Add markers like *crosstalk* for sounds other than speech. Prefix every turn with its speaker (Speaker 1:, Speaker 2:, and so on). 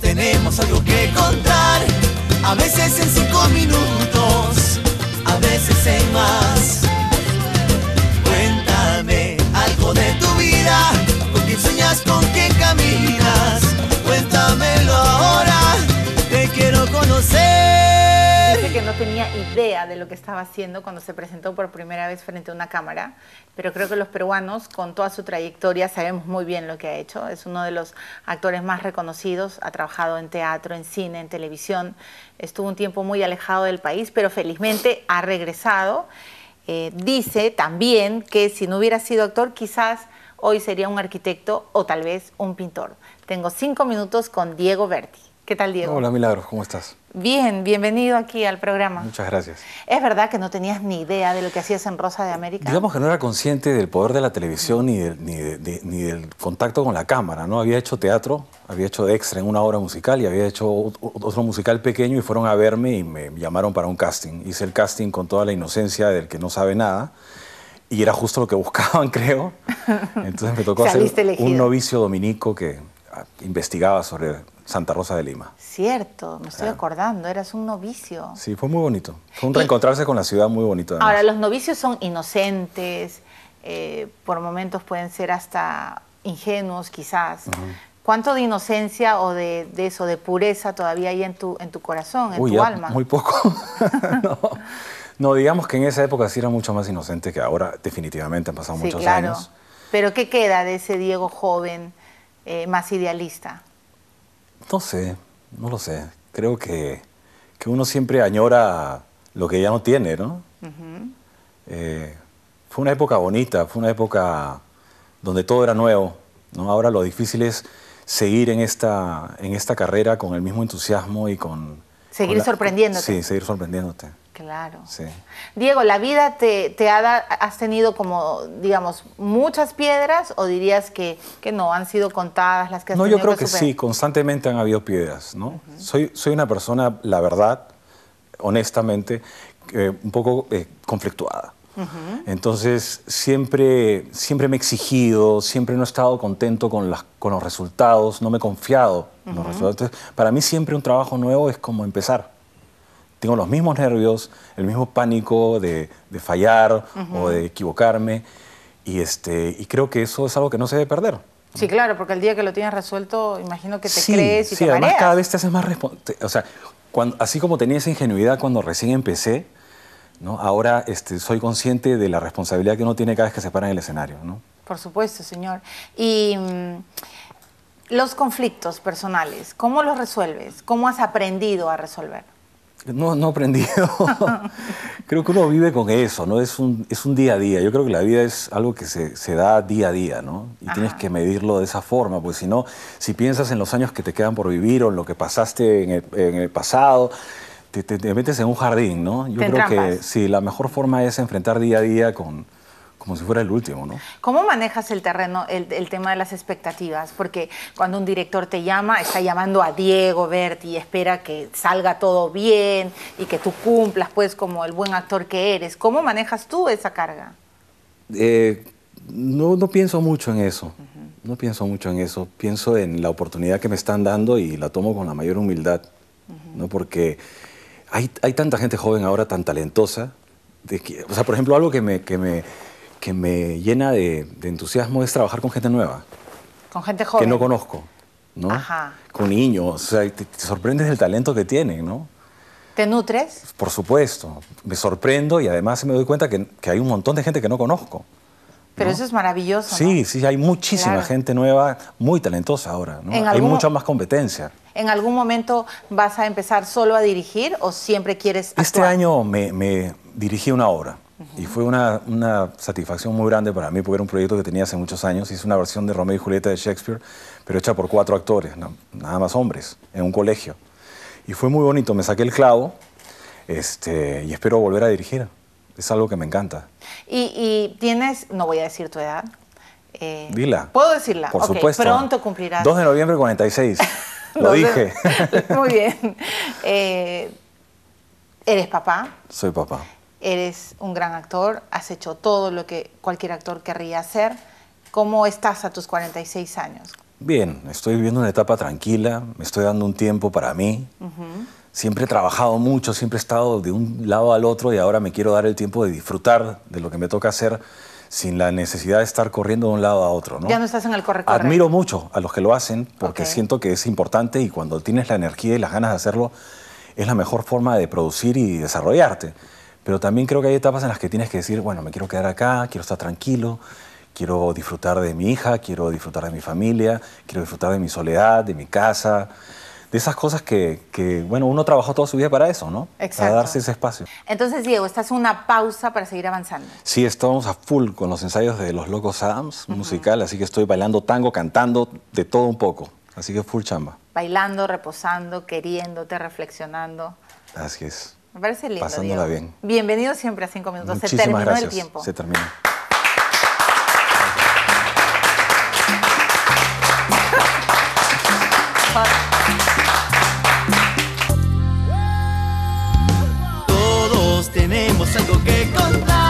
Speaker 1: tenemos algo que contar, a veces en cinco minutos, a veces en más. de lo que estaba haciendo cuando se presentó por primera vez frente a una cámara, pero creo que los peruanos, con toda su trayectoria, sabemos muy bien lo que ha hecho. Es uno de los actores más reconocidos, ha trabajado en teatro, en cine, en televisión, estuvo un tiempo muy alejado del país, pero felizmente ha regresado. Eh, dice también que si no hubiera sido actor, quizás hoy sería un arquitecto o tal vez un pintor. Tengo cinco minutos con Diego Berti. ¿Qué tal, Diego? Hola,
Speaker 2: Milagros, ¿cómo estás?
Speaker 1: Bien, bienvenido aquí al programa. Muchas gracias. ¿Es verdad que no tenías ni idea de lo que hacías en Rosa de América?
Speaker 2: Digamos que no era consciente del poder de la televisión ni, del contacto con la cámara, ¿no? Había hecho teatro, había hecho extra en una obra musical y había hecho otro musical pequeño y fueron a verme y me llamaron para un casting. Hice el casting con toda la inocencia del que no sabe nada y era justo lo que *laughs* buscaban, creo. Entonces me tocó hacer un novicio dominico que ah, investigaba sobre Santa Rosa de Lima.
Speaker 1: Cierto, me estoy acordando, eras un novicio.
Speaker 2: Sí, fue muy bonito. Fue un reencontrarse con la ciudad muy bonito. Ahora,
Speaker 1: los novicios son inocentes, eh, por momentos pueden ser hasta ingenuos quizás. ¿Cuánto de inocencia o de, eso, de pureza todavía hay en tu, en tu corazón, en tu alma? Muy
Speaker 2: poco. *laughs* no. digamos que en esa época sí era mucho más inocente que ahora, definitivamente, han pasado sí, muchos claro. años.
Speaker 1: Pero ¿qué queda de ese Diego joven, eh, más idealista?
Speaker 2: No sé, no lo sé. Creo que, uno siempre añora lo que ya no tiene, ¿no? Eh, fue una época bonita, fue una época donde todo era nuevo. ¿no? Ahora lo difícil es seguir en esta, en esta carrera con el mismo entusiasmo y con...
Speaker 1: Seguir sorprendiéndote. Sí,
Speaker 2: seguir sorprendiéndote.
Speaker 1: Claro. Diego, ¿la vida te, ha dado, has tenido como, digamos, muchas piedras o dirías que, no, han sido contadas las que has No, yo creo que, sí,
Speaker 2: constantemente han habido piedras, ¿no? soy, soy una persona, la verdad, honestamente, un poco eh, conflictuada. Entonces, siempre, siempre me he exigido, siempre no he estado contento con, los resultados, no me he confiado en los resultados. para mí siempre un trabajo nuevo es como empezar tengo los mismos nervios, el mismo pánico de, fallar o de equivocarme. Y, este, y creo que eso es algo que no se debe perder.
Speaker 1: Sí, claro, porque el día que lo tienes resuelto, imagino que te crees y te sí, además cada vez
Speaker 2: te haces más responsable. O sea, así como tenía esa ingenuidad cuando recién empecé, ¿no? ahora este, soy consciente de la responsabilidad que uno tiene cada vez que se para en el escenario. ¿no?
Speaker 1: Por supuesto, señor. Y mm, los conflictos personales, ¿cómo los resuelves? ¿Cómo has aprendido a resolver?
Speaker 2: No, no he aprendido. *laughs* creo que uno vive con eso, ¿no? Es un, es un día a día. Yo creo que la vida es algo que se, da día a día, ¿no? Y tienes que medirlo de esa forma, porque si no, si piensas en los años que te quedan por vivir o en lo que pasaste en el, pasado, te, metes en un jardín, ¿no? Yo creo que sí, la mejor forma es enfrentar día a día con, como si fuera el último, ¿no?
Speaker 1: ¿Cómo manejas el terreno, el, tema de las expectativas? Porque cuando un director te llama, está llamando a Diego Berti y espera que salga todo bien y que tú cumplas, pues, como el buen actor que eres. ¿Cómo manejas tú esa carga?
Speaker 2: Eh, no, pienso mucho en eso. No pienso mucho en eso. Pienso en la oportunidad que me están dando y la tomo con la mayor humildad, ¿no? Porque hay, tanta gente joven ahora tan talentosa. o sea, por ejemplo, algo que me, que me que me llena de, entusiasmo es trabajar con gente nueva.
Speaker 1: Con gente joven. Que no
Speaker 2: conozco, ¿no? Con niños, o sea, te, sorprendes del talento que tienen, ¿no?
Speaker 1: ¿Te nutres?
Speaker 2: Por supuesto, me sorprendo y además me doy cuenta que, hay un montón de gente que no conozco. Pero eso es
Speaker 1: maravilloso. Sí,
Speaker 2: sí, hay muchísima gente nueva, muy talentosa ahora. Hay mucha más competencia.
Speaker 1: ¿En algún momento vas a empezar solo a dirigir o siempre quieres...
Speaker 2: Este año me, me dirigí una obra. Y fue una, una, satisfacción muy grande para mí porque era un proyecto que tenía hace muchos años. Hice una versión de Romeo y Julieta de Shakespeare, pero hecha por cuatro actores, nada más hombres, en un colegio. Y fue muy bonito, me saqué el clavo este, y espero volver a dirigir. Es algo que me encanta.
Speaker 1: Y, tienes, no voy a decir tu edad. Eh, Dila. Puedo decirla. Por supuesto. Pronto cumplirás. 2 de
Speaker 2: noviembre 46. *laughs* Lo dije. *laughs*
Speaker 1: muy bien. Eh, ¿Eres papá? Soy papá eres un gran actor, has hecho todo lo que cualquier actor querría hacer. ¿Cómo estás a tus 46 años?
Speaker 2: Bien, estoy viviendo una etapa tranquila, me estoy dando un tiempo para mí. Siempre he trabajado mucho, siempre he estado de un lado al otro y ahora me quiero dar el tiempo de disfrutar de lo que me toca hacer sin la necesidad de estar corriendo de un lado a otro. ¿no? Ya no
Speaker 1: estás en el correcto. Admiro
Speaker 2: mucho a los que lo hacen porque siento que es importante y cuando tienes la energía y las ganas de hacerlo es la mejor forma de producir y desarrollarte. Pero también creo que hay etapas en las que tienes que decir, bueno, me quiero quedar acá, quiero estar tranquilo, quiero disfrutar de mi hija, quiero disfrutar de mi familia, quiero disfrutar de mi soledad, de mi casa, de esas cosas que, bueno, uno trabajó toda su vida para eso, ¿no? Exacto. Para darse ese espacio.
Speaker 1: Entonces, Diego, estás en una pausa para seguir avanzando.
Speaker 2: Sí, estamos a full con los ensayos de Los Locos Adams, musical, así que estoy bailando tango, cantando, de todo un poco. Así que full chamba.
Speaker 1: Bailando, reposando, queriéndote, reflexionando.
Speaker 2: Así es.
Speaker 1: Me parece lindo. Pasándola bien. Bienvenido siempre a Cinco Minutos. se terminó el tiempo. Se terminó. Todos tenemos algo que contar.